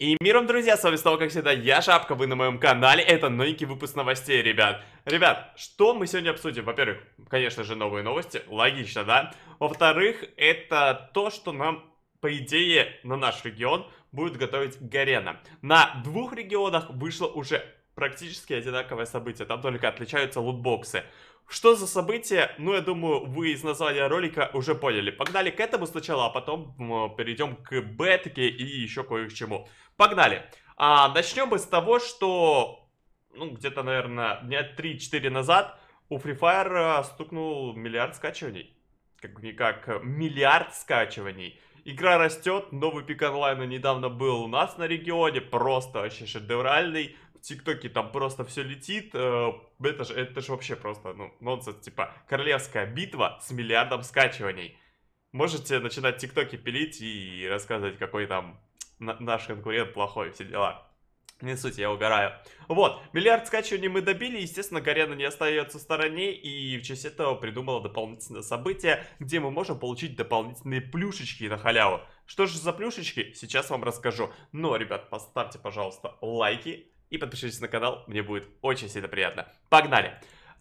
И миром, друзья, с вами снова, как всегда, я, Шапка, вы на моем канале, это новенький выпуск новостей, ребят. Ребят, что мы сегодня обсудим? Во-первых, конечно же, новые новости, логично, да? Во-вторых, это то, что нам, по идее, на наш регион будет готовить Гарена. На двух регионах вышло уже практически одинаковое событие, там только отличаются лутбоксы. Что за событие? Ну, я думаю, вы из названия ролика уже поняли. Погнали к этому сначала, а потом перейдем к бетке и еще кое к чему. Погнали! А, начнем мы с того, что, ну, где-то, наверное, дня 3-4 назад у Free Fire а, стукнул миллиард скачиваний. Как-никак, миллиард скачиваний. Игра растет, новый пик онлайна недавно был у нас на регионе, просто вообще шедевральный. ТикТоке там просто все летит. Э, это же, это же вообще просто ну, нонсенс. Типа королевская битва с миллиардом скачиваний. Можете начинать ТикТоки пилить и рассказывать, какой там наш конкурент плохой, все дела. Не суть, я угораю. Вот, миллиард скачиваний мы добили, естественно, Гарена не остается в стороне, и в честь этого придумала дополнительное событие, где мы можем получить дополнительные плюшечки на халяву. Что же за плюшечки, сейчас вам расскажу. Но, ребят, поставьте, пожалуйста, лайки, и подпишитесь на канал, мне будет очень сильно приятно. Погнали!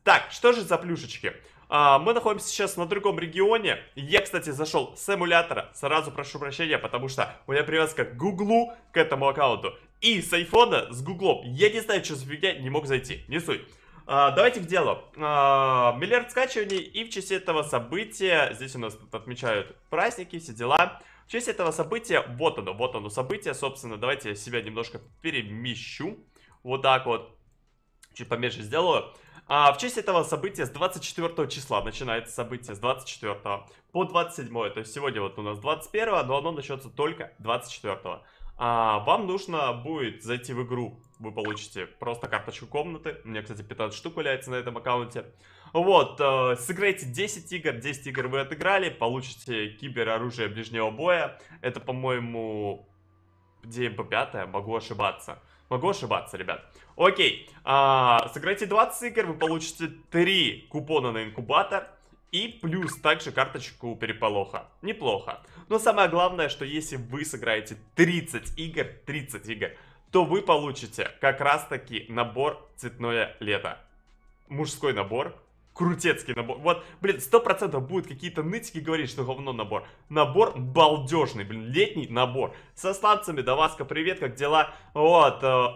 Так, что же за плюшечки? А, мы находимся сейчас на другом регионе. Я, кстати, зашел с эмулятора. Сразу прошу прощения, потому что у меня привязка к гуглу, к этому аккаунту. И с айфона, с гуглом. Я не знаю, что за фигня, не мог зайти. Не суть. А, давайте к делу. А, миллиард скачиваний и в честь этого события, здесь у нас отмечают праздники, все дела. В честь этого события, вот оно, вот оно событие, собственно, давайте я себя немножко перемещу. Вот так вот. Чуть поменьше сделаю. А в честь этого события с 24 числа начинается событие с 24 по 27. То есть сегодня вот у нас 21, но оно начнется только 24. А вам нужно будет зайти в игру. Вы получите просто карточку комнаты. У меня, кстати, 15 штук валяется на этом аккаунте. Вот, э, сыграйте 10 игр. 10 игр вы отыграли. Получите кибероружие ближнего боя. Это, по-моему, DMP5, могу ошибаться. Могу ошибаться, ребят. Окей, а, сыграйте 20 игр, вы получите 3 купона на инкубатор и плюс также карточку переполоха. Неплохо. Но самое главное, что если вы сыграете 30 игр, 30 игр, то вы получите как раз таки набор «Цветное лето». Мужской набор крутецкий набор. Вот, блин, сто процентов будут какие-то нытики говорить, что говно набор. Набор балдежный, блин, летний набор. Со сланцами, Даваска, привет, как дела? Вот, э,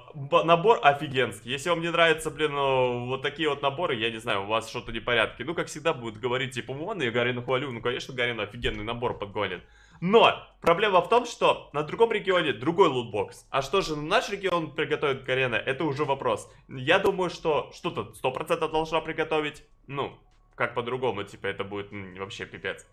набор офигенский. Если вам не нравятся, блин, э, вот такие вот наборы, я не знаю, у вас что-то не порядке. Ну, как всегда, будут говорить, типа, вон, я Гарину хвалю. Ну, конечно, Гарин офигенный набор подгонит. Но проблема в том, что на другом регионе другой лутбокс. А что же наш регион приготовит Карена, это уже вопрос. Я думаю, что что-то 100% должна приготовить. Ну, как по-другому, типа, это будет вообще пипец.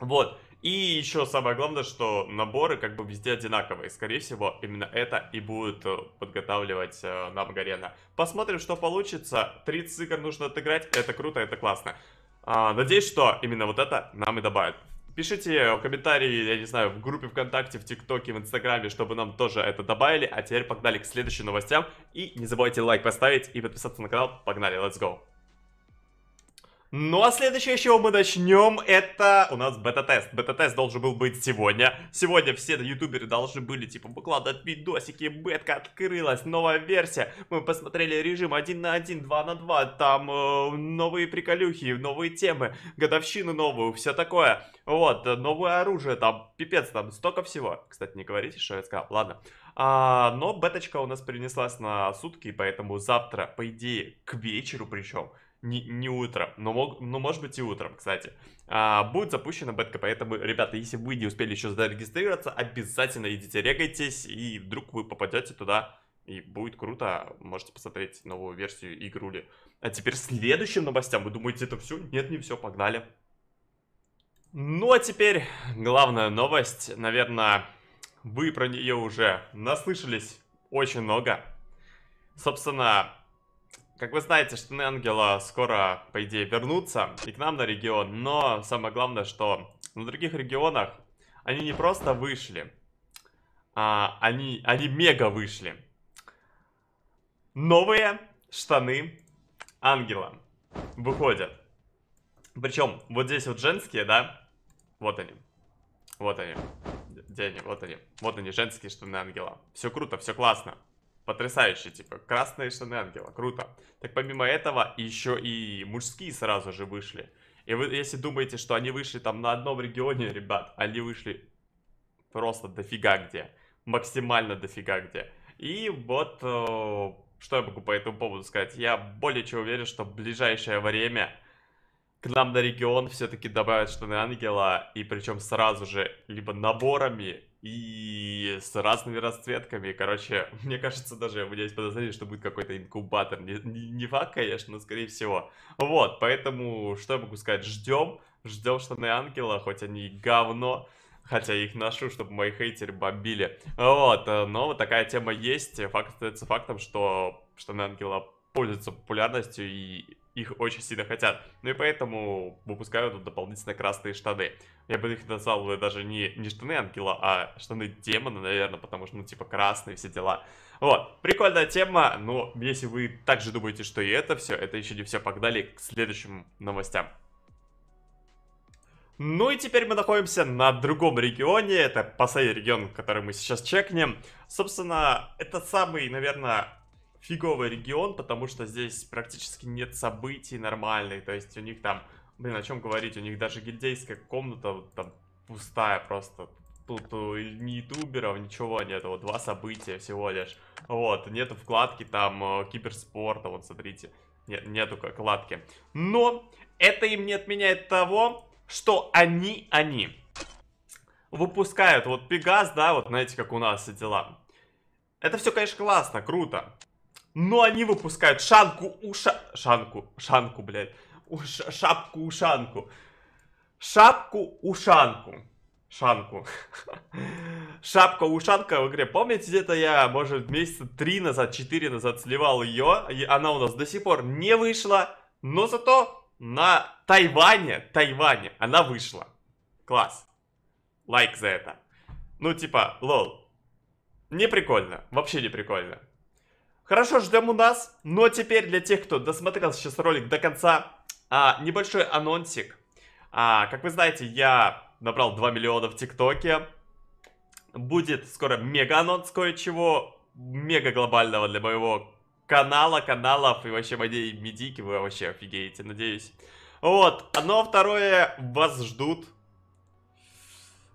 Вот. И еще самое главное, что наборы как бы везде одинаковые. Скорее всего, именно это и будет э, подготавливать э, нам Гарена. Посмотрим, что получится. 30 игр нужно отыграть. Это круто, это классно. А, надеюсь, что именно вот это нам и добавят. Пишите комментарии, я не знаю, в группе ВКонтакте, в ТикТоке, в Инстаграме, чтобы нам тоже это добавили. А теперь погнали к следующим новостям. И не забывайте лайк поставить и подписаться на канал. Погнали, let's go! Ну а следующее, с чего мы начнем, это у нас бета-тест. Бета-тест должен был быть сегодня. Сегодня все ютуберы должны были, типа, выкладывать видосики. Бетка открылась, новая версия. Мы посмотрели режим 1 на 1, 2 на 2. Там э, новые приколюхи, новые темы, годовщину новую, все такое. Вот, новое оружие, там, пипец, там столько всего. Кстати, не говорите, что я сказал. Ладно. А, но беточка у нас перенеслась на сутки, поэтому завтра, по идее, к вечеру причем, не, не утро, но, мог, но ну, может быть и утром, кстати. А, будет запущена бетка, поэтому, ребята, если вы не успели еще зарегистрироваться, обязательно идите регайтесь, и вдруг вы попадете туда, и будет круто, можете посмотреть новую версию игрули. А теперь следующим новостям, вы думаете это все? Нет, не все, погнали. Ну а теперь главная новость, наверное, вы про нее уже наслышались очень много. Собственно, как вы знаете, штаны Ангела скоро, по идее, вернутся и к нам на регион, но самое главное, что на других регионах они не просто вышли, а они, они мега вышли. Новые штаны Ангела выходят. Причем вот здесь вот женские, да? Вот они. Вот они. Где они? Вот они. Вот они, женские штаны Ангела. Все круто, все классно. Потрясающе, типа, красные штаны ангела, круто. Так помимо этого, еще и мужские сразу же вышли. И вы, если думаете, что они вышли там на одном регионе, ребят, они вышли просто дофига где. Максимально дофига где. И вот, э, что я могу по этому поводу сказать? Я более чем уверен, что в ближайшее время к нам на регион все-таки добавят штаны ангела, и причем сразу же либо наборами, и с разными расцветками. Короче, мне кажется, даже у меня есть подозрение, что будет какой-то инкубатор. Не, не, не факт, конечно, но скорее всего. Вот, поэтому, что я могу сказать, ждем, ждем штаны ангела, хоть они говно, хотя я их ношу, чтобы мои хейтеры бомбили. Вот, э, но вот такая тема есть. Факт остается фактом, что штаны ангела пользуются популярностью и их очень сильно хотят. Ну и поэтому выпускают вот дополнительно красные штаны. Я бы их назвал даже не, не штаны ангела, а штаны демона, наверное, потому что, ну, типа, красные все дела. Вот, прикольная тема, но если вы также думаете, что и это все, это еще не все, погнали к следующим новостям. Ну и теперь мы находимся на другом регионе, это последний регион, который мы сейчас чекнем. Собственно, это самый, наверное, фиговый регион, потому что здесь практически нет событий нормальных. То есть у них там, блин, о чем говорить, у них даже гильдейская комната там пустая просто. Тут э, ни ютуберов, ничего нет, вот два события всего лишь. Вот, нету вкладки там э, киберспорта, вот смотрите, нет, нету вкладки. Но это им не отменяет того, что они, они выпускают вот Пегас, да, вот знаете, как у нас и дела. Это все, конечно, классно, круто. Но они выпускают шанку уша... Шанку, шанку, блядь. Уш... Шапку-ушанку. Шапку-ушанку. Шанку. Шапка-ушанка в игре. Помните, где-то я, может, месяца три назад, четыре назад сливал ее. И она у нас до сих пор не вышла. Но зато на Тайване, Тайване она вышла. Класс. Лайк за это. Ну, типа, лол. Не прикольно. Вообще не прикольно. Хорошо, ждем у нас. Но теперь для тех, кто досмотрел сейчас ролик до конца, а, небольшой анонсик. А, как вы знаете, я набрал 2 миллиона в ТикТоке. Будет скоро мега-анонс кое-чего мега-глобального для моего канала, каналов и вообще моей медики. Вы вообще офигеете, надеюсь. Вот, но второе вас ждут,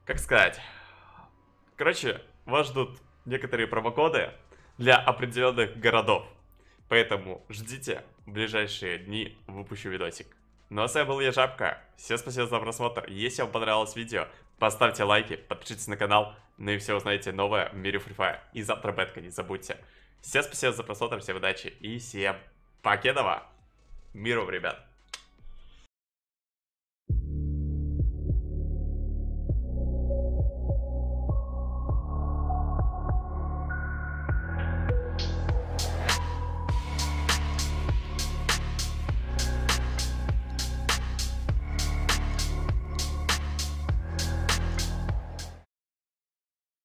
как сказать, короче, вас ждут некоторые промокоды, для определенных городов. Поэтому ждите в ближайшие дни выпущу видосик. Ну а с вами был я, Жабка. Всем спасибо за просмотр. Если вам понравилось видео, поставьте лайки, подпишитесь на канал, ну и все узнаете новое в мире Free Fire. И завтра бетка не забудьте. Всем спасибо за просмотр, всем удачи и всем покедова. миру, ребят.